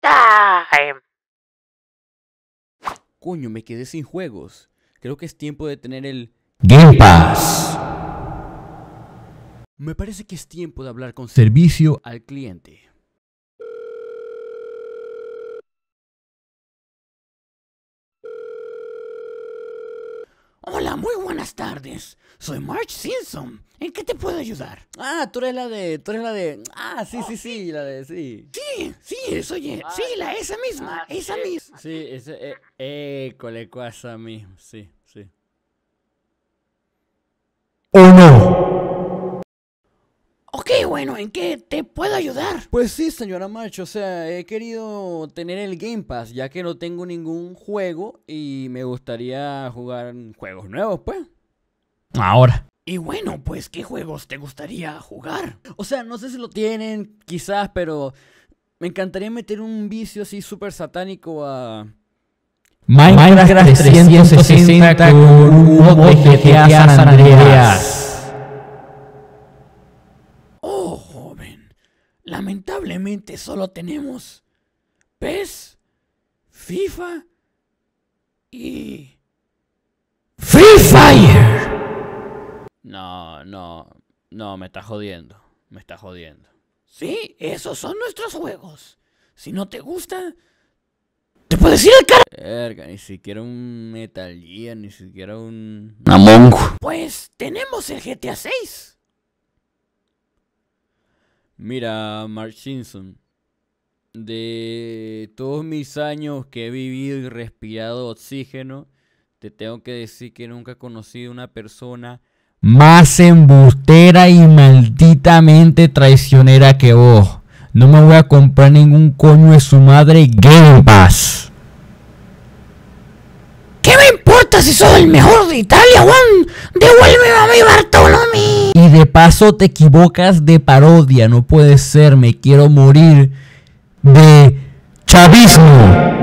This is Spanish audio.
time. Coño, me quedé sin juegos. Creo que es tiempo de tener el Game eh, Pass. Me parece que es tiempo de hablar con servicio al cliente. Hola, muy buenas tardes. Soy Marge Simpson. ¿En qué te puedo ayudar? Ah, tú eres la de. Tú eres la de. Ah, sí, sí, sí, la de. Sí. Sí, sí, soy. sí, la esa misma. Ah, esa misma. Sí, esa Eh, eh esa misma. Sí, sí. ¡Oh no! bueno, ¿en qué te puedo ayudar? Pues sí, señora Macho, o sea, he querido tener el Game Pass, ya que no tengo ningún juego y me gustaría jugar juegos nuevos, pues. Ahora. Y bueno, pues, ¿qué juegos te gustaría jugar? O sea, no sé si lo tienen, quizás, pero me encantaría meter un vicio así súper satánico a... Minecraft 360 Lamentablemente solo tenemos PES, FIFA y... Free Fire. No, no, no, me está jodiendo, me está jodiendo. Sí, esos son nuestros juegos. Si no te gusta, te puedes ir al cara. ni siquiera un Metal Gear, ni siquiera un... Among. Pues tenemos el GTA 6. Mira, Mark De todos mis años que he vivido y respirado oxígeno, te tengo que decir que nunca he conocido una persona más embustera y malditamente traicionera que vos. No me voy a comprar ningún coño de su madre Game Pass. ¿Qué me importa si sos el mejor de Italia, Juan? Devuélveme a mi Barto paso te equivocas de parodia, no puede ser, me quiero morir de chavismo.